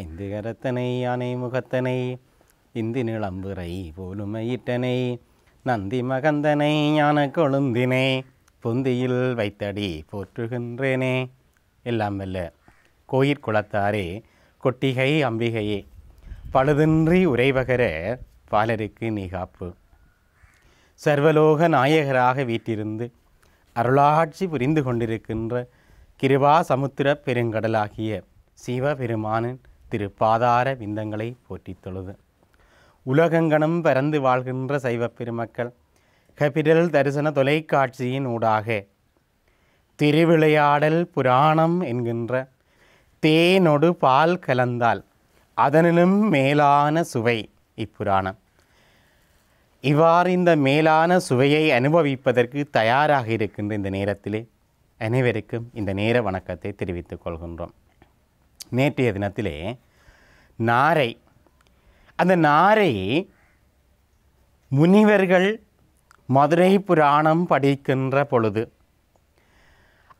ஐந்து கரத்தனை யானை முகத்தனை இந்தி நிளம்புரை போலுமையிட்டனை நந்தி மகந்தனை ஞான கொழுந்தினை பொந்தியில் வைத்தடி போற்றுகின்றேனே எல்லாம் வல்ல கோயிற் குளத்தாரே கொட்டிகை அம்பிகையே பழுதின்றி உரைபகர பாலருக்கு நிகாப்பு சர்வலோக நாயகராக வீட்டிருந்து அருளாட்சி புரிந்து கொண்டிருக்கின்ற கிருபா சமுத்திர பெருங்கடலாகிய சிவபெருமானின் திரு பாதார விந்தங்களை போற்றித் தொழுது உலகங்கணம் பறந்து வாழ்கின்ற சைவ பெருமக்கள் கபிரல் தரிசன தொலைக்காட்சியின் ஊடாக திருவிளையாடல் புராணம் என்கின்ற தேனொடு பால் கலந்தால் அதனிலும் மேலான சுவை இப்புராணம் இவ்வாறு இந்த மேலான சுவையை அனுபவிப்பதற்கு தயாராக இருக்கின்ற இந்த நேரத்திலே அனைவருக்கும் இந்த நேர வணக்கத்தை தெரிவித்துக் கொள்கின்றோம் நேற்றைய தினத்திலே நாரை அந்த நாரை முனிவர்கள் மதுரை புராணம் படிக்கின்ற பொழுது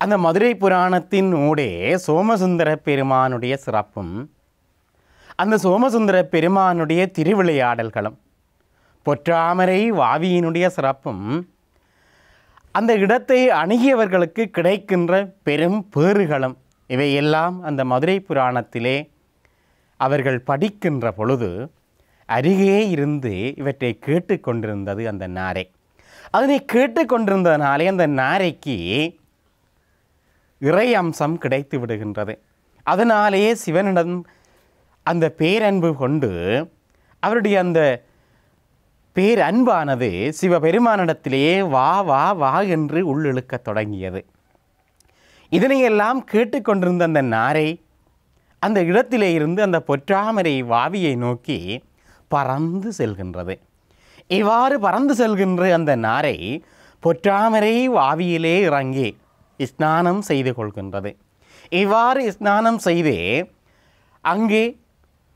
அந்த மதுரை புராணத்தின் ஊடே சோமசுந்தர பெருமானுடைய சிறப்பும் அந்த சோமசுந்தர பெருமானுடைய திருவிளையாடல்களும் பொற்றாமரை வாவியினுடைய சிறப்பும் அந்த இடத்தை அணுகியவர்களுக்கு கிடைக்கின்ற பெரும் பேறுகளும் இவையெல்லாம் அந்த மதுரை புராணத்திலே அவர்கள் படிக்கின்ற பொழுது அருகே இருந்து இவற்றை கேட்டுக்கொண்டிருந்தது அந்த நாரை அதனை கேட்டுக்கொண்டிருந்ததுனாலே அந்த நாரைக்கு இறை அம்சம் கிடைத்து விடுகின்றது அதனாலேயே சிவனிடம் அந்த பேரன்பு கொண்டு அவருடைய அந்த பேரன்பானது சிவபெருமானிடத்திலேயே வா வா வா என்று உள்ளிழுக்கத் தொடங்கியது இதனையெல்லாம் கேட்டுக்கொண்டிருந்த அந்த நாரை அந்த இடத்திலே இருந்து அந்த பொற்றாமரை வாவியை நோக்கி பறந்து செல்கின்றது இவ்வாறு பறந்து செல்கின்ற அந்த நாரை பொற்றாமரை வாவியிலே இறங்கி ஸ்நானம் செய்து கொள்கின்றது இவ்வாறு ஸ்நானம் செய்து அங்கே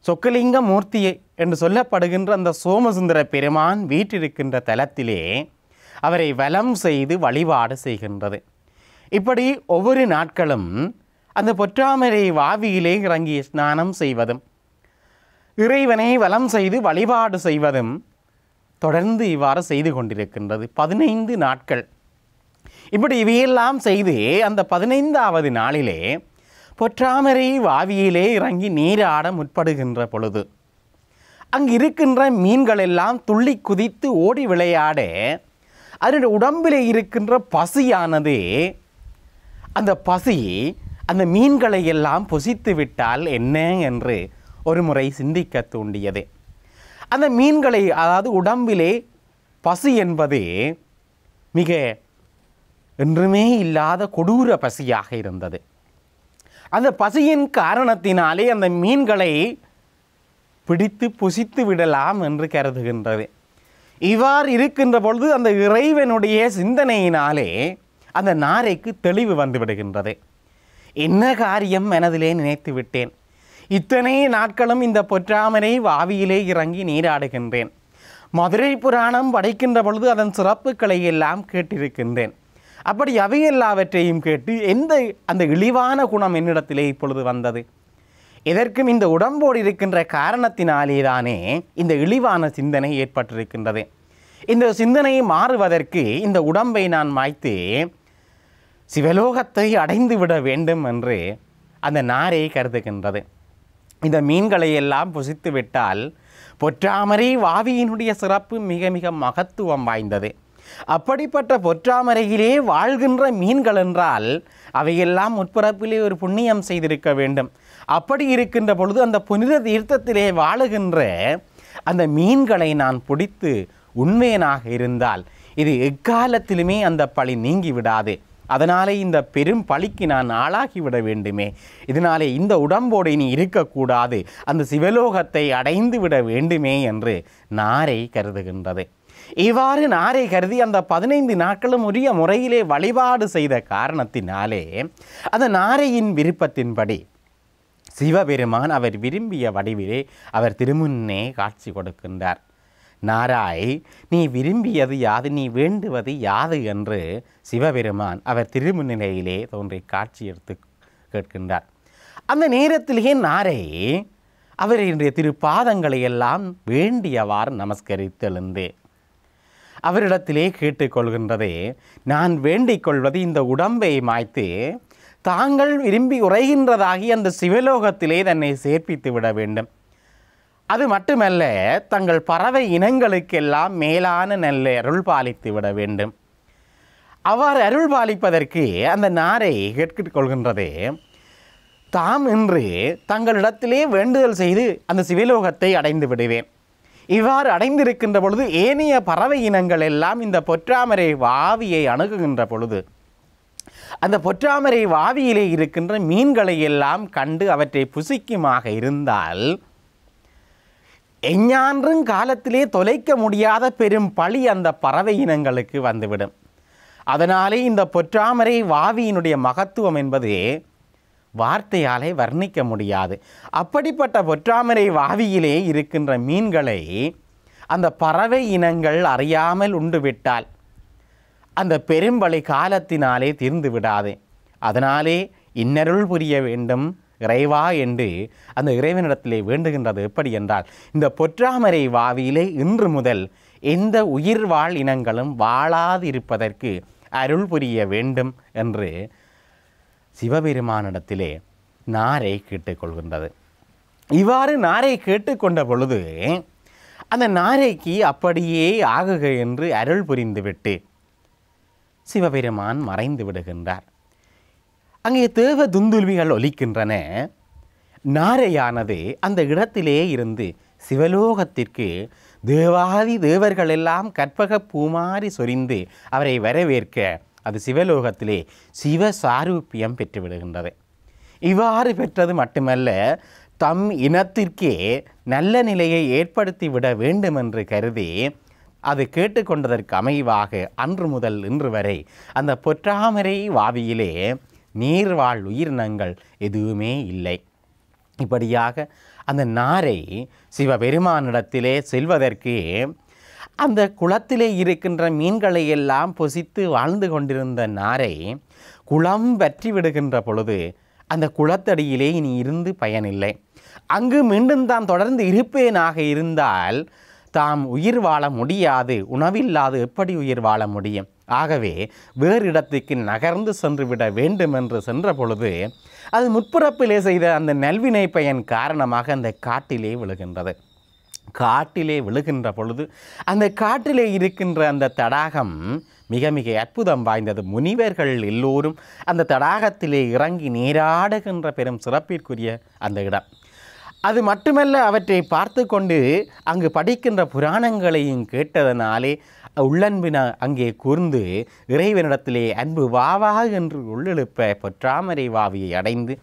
சொக்கலிங்க மூர்த்தியை என்று சொல்லப்படுகின்ற அந்த சோமசுந்தர பெருமான் வீற்றிருக்கின்ற தலத்திலே அவரை வலம் செய்து வழிபாடு செய்கின்றது இப்படி ஒவ்வொரு நாட்களும் அந்த பொற்றாமரை வாவியிலே இறங்கி ஸ்நானம் செய்வதும் இறைவனை வலம் செய்து வழிபாடு செய்வதும் தொடர்ந்து இவ்வாறு செய்து கொண்டிருக்கின்றது பதினைந்து நாட்கள் இப்படி இவையெல்லாம் செய்து அந்த பதினைந்தாவது நாளிலே பொற்றாமரை வாவியிலே இறங்கி நீராட முற்படுகின்ற பொழுது அங்கு இருக்கின்ற மீன்கள் எல்லாம் துள்ளி குதித்து ஓடி விளையாட அதனுடைய உடம்பிலே இருக்கின்ற பசியானது அந்த பசி அந்த மீன்களை எல்லாம் பொசித்து விட்டால் என்ன என்று ஒரு முறை சிந்திக்க தூண்டியது அந்த மீன்களை அதாவது உடம்பிலே பசி என்பது மிக என்றுமே இல்லாத கொடூர பசியாக இருந்தது அந்த பசியின் காரணத்தினாலே அந்த மீன்களை பிடித்து புசித்து விடலாம் என்று கருதுகின்றது இவ்வாறு இருக்கின்ற பொழுது அந்த இறைவனுடைய சிந்தனையினாலே அந்த நாரைக்கு தெளிவு வந்து விடுகின்றது என்ன காரியம் மனதிலே நினைத்து விட்டேன் இத்தனை நாட்களும் இந்த பொற்றாமரை வாவியிலே இறங்கி நீராடுகின்றேன் மதுரை புராணம் படைக்கின்ற பொழுது அதன் சிறப்புகளை எல்லாம் கேட்டிருக்கின்றேன் அப்படி அவை எல்லாவற்றையும் கேட்டு எந்த அந்த இழிவான குணம் என்னிடத்திலே இப்பொழுது வந்தது எதற்கும் இந்த உடம்போடு இருக்கின்ற காரணத்தினாலே தானே இந்த இழிவான சிந்தனை ஏற்பட்டிருக்கின்றது இந்த சிந்தனையை மாறுவதற்கு இந்த உடம்பை நான் மாய்த்து சிவலோகத்தை அடைந்து விட வேண்டும் என்று அந்த நாரை கருதுகின்றது இந்த மீன்களை எல்லாம் புசித்து விட்டால் பொற்றாமரை வாவியினுடைய சிறப்பு மிக மிக மகத்துவம் வாய்ந்தது அப்படிப்பட்ட பொற்றாமரையிலே வாழ்கின்ற மீன்கள் என்றால் அவையெல்லாம் முற்பரப்பிலே ஒரு புண்ணியம் செய்திருக்க வேண்டும் அப்படி இருக்கின்ற பொழுது அந்த புனித தீர்த்தத்திலே வாழுகின்ற அந்த மீன்களை நான் பிடித்து உண்மையனாக இருந்தால் இது எக்காலத்திலுமே அந்த பழி நீங்கி விடாது அதனாலே இந்த பெரும் பழிக்கு நான் ஆளாகிவிட வேண்டுமே இதனாலே இந்த உடம்போடு நீ இருக்கக்கூடாது அந்த சிவலோகத்தை அடைந்து விட வேண்டுமே என்று நாரை கருதுகின்றது இவ்வாறு நாரை கருதி அந்த பதினைந்து நாட்களும் உரிய முறையிலே வழிபாடு செய்த காரணத்தினாலே அந்த நாரையின் விருப்பத்தின்படி சிவபெருமான் அவர் விரும்பிய வடிவிலே அவர் திருமுன்னே காட்சி கொடுக்கின்றார் நாராய் நீ விரும்பியது யாது நீ வேண்டுவது யாது என்று சிவபெருமான் அவர் திருமுன்னிலையிலே தோன்றி காட்சி எடுத்து கேட்கின்றார் அந்த நேரத்திலேயே நாரை இன்றைய திருப்பாதங்களை எல்லாம் வேண்டியவாறு நமஸ்கரித்தெழுந்தே அவரிடத்திலே கேட்டுக்கொள்கின்றதே நான் வேண்டிக் கொள்வது இந்த உடம்பை மாய்த்து தாங்கள் விரும்பி உரைகின்றதாகி அந்த சிவலோகத்திலே தன்னை சேர்ப்பித்து விட வேண்டும் அது மட்டுமல்ல தங்கள் பறவை இனங்களுக்கெல்லாம் மேலான நெல் அருள் பாலித்து விட வேண்டும் அவ்வாறு அருள் பாலிப்பதற்கு அந்த நாரை கொள்கின்றது தாம் இன்று தங்களிடத்திலே வேண்டுதல் செய்து அந்த சிவலோகத்தை அடைந்து விடுவேன் இவ்வாறு அடைந்திருக்கின்ற பொழுது ஏனைய பறவை இனங்கள் எல்லாம் இந்த பொற்றாமரை வாவியை அணுகுகின்ற பொழுது அந்த பொற்றாமரை வாவியிலே இருக்கின்ற மீன்களை எல்லாம் கண்டு அவற்றை புசிக்குமாக இருந்தால் எஞ்ஞான்றும் காலத்திலே தொலைக்க முடியாத பெரும் பழி அந்த பறவை இனங்களுக்கு வந்துவிடும் அதனாலே இந்த பொற்றாமரை வாவியினுடைய மகத்துவம் என்பது வார்த்தையாலே வர்ணிக்க முடியாது அப்படிப்பட்ட பொற்றாமரை வாவியிலே இருக்கின்ற மீன்களை அந்த பறவை இனங்கள் அறியாமல் உண்டு விட்டால் அந்த பெரும்பழி காலத்தினாலே தீர்ந்து விடாது அதனாலே இன்னருள் புரிய வேண்டும் இறைவா என்று அந்த இறைவனிடத்திலே வேண்டுகின்றது எப்படி என்றால் இந்த பொற்றாமரை வாவியிலே இன்று முதல் எந்த உயிர் வாழ் இனங்களும் வாழாதிருப்பதற்கு அருள் புரிய வேண்டும் என்று சிவபெருமானிடத்திலே நாரை கேட்டுக்கொள்கின்றது இவ்வாறு நாரை கேட்டுக்கொண்ட பொழுது அந்த நாரைக்கு அப்படியே ஆகுக என்று அருள் புரிந்துவிட்டு சிவபெருமான் மறைந்து விடுகின்றார் அங்கே தேவ துந்துல்விகள் ஒலிக்கின்றன நாரையானது அந்த இடத்திலே இருந்து சிவலோகத்திற்கு தேவாதி தேவர்கள் எல்லாம் கற்பக பூமாறி சொரிந்து அவரை வரவேற்க அது சிவலோகத்திலே சிவ சாரூபியம் பெற்றுவிடுகின்றது இவ்வாறு பெற்றது மட்டுமல்ல தம் இனத்திற்கே நல்ல நிலையை ஏற்படுத்தி விட வேண்டும் என்று கருதி அது கேட்டுக்கொண்டதற்கு அமைவாக அன்று முதல் இன்று வரை அந்த பொற்றாமரை வாவியிலே நீர் வாழ் உயிரினங்கள் எதுவுமே இல்லை இப்படியாக அந்த நாரை சிவபெருமானிடத்திலே செல்வதற்கு அந்த குளத்திலே இருக்கின்ற மீன்களை எல்லாம் பொசித்து வாழ்ந்து கொண்டிருந்த நாரை குளம் வற்றி விடுகின்ற பொழுது அந்த குளத்தடியிலே இனி இருந்து பயனில்லை அங்கு மீண்டும் தான் தொடர்ந்து இருப்பேனாக இருந்தால் தாம் உயிர் வாழ முடியாது உணவில்லாது எப்படி உயிர் வாழ முடியும் ஆகவே வேறு இடத்துக்கு நகர்ந்து சென்றுவிட வேண்டும் என்று சென்ற பொழுது அது முற்புறப்பிலே செய்த அந்த நல்வினை பயன் காரணமாக அந்த காட்டிலே விழுகின்றது காட்டிலே விழுகின்ற பொழுது அந்த காட்டிலே இருக்கின்ற அந்த தடாகம் மிக மிக அற்புதம் வாய்ந்தது முனிவர்கள் எல்லோரும் அந்த தடாகத்திலே இறங்கி நீராடுகின்ற பெரும் சிறப்பிற்குரிய அந்த இடம் அது மட்டுமல்ல அவற்றை பார்த்து கொண்டு அங்கு படிக்கின்ற புராணங்களையும் கேட்டதனாலே உள்ளன்பின அங்கே கூர்ந்து இறைவனிடத்திலே அன்பு வாவா என்று உள்ளெழுப்ப பொற்றாமரை வாவியை அடைந்து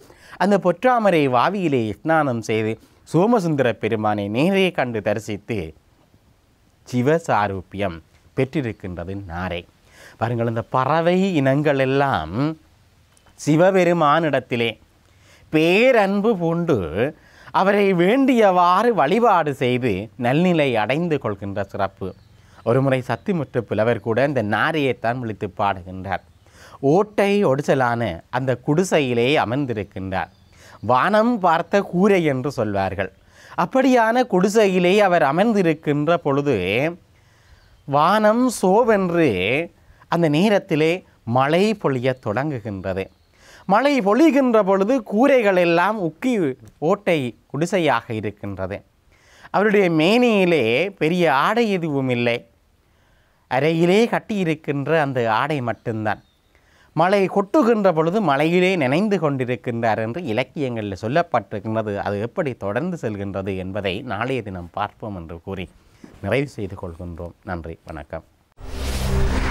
அந்த பொற்றாமரை வாவியிலே ஸ்நானம் செய்து சோமசுந்தர பெருமானை நேரே கண்டு தரிசித்து சிவசாரூபியம் பெற்றிருக்கின்றது நாரை பாருங்கள் இந்த பறவை இனங்கள் எல்லாம் சிவபெருமானிடத்திலே பேரன்பு பூண்டு அவரை வேண்டியவாறு வழிபாடு செய்து நல்நிலை அடைந்து கொள்கின்ற சிறப்பு ஒருமுறை சத்திமுற்று புலவர் கூட இந்த நாரியைத்தான் விழித்து பாடுகின்றார் ஓட்டை ஒடிசலான அந்த குடிசையிலே அமர்ந்திருக்கின்றார் வானம் பார்த்த கூரை என்று சொல்வார்கள் அப்படியான குடிசையிலே அவர் அமர்ந்திருக்கின்ற பொழுது வானம் சோவென்று அந்த நேரத்திலே மழை பொழிய தொடங்குகின்றது மழை பொழிகின்ற பொழுது கூரைகள் எல்லாம் உக்கி ஓட்டை குடிசையாக இருக்கின்றது அவருடைய மேனியிலே பெரிய ஆடை எதுவும் இல்லை அறையிலே கட்டியிருக்கின்ற அந்த ஆடை மட்டும்தான் மழை கொட்டுகின்ற பொழுது மழையிலே நினைந்து கொண்டிருக்கின்றார் என்று இலக்கியங்களில் சொல்லப்பட்டிருக்கின்றது அது எப்படி தொடர்ந்து செல்கின்றது என்பதை நாளைய தினம் பார்ப்போம் என்று கூறி நிறைவு செய்து கொள்கின்றோம் நன்றி வணக்கம்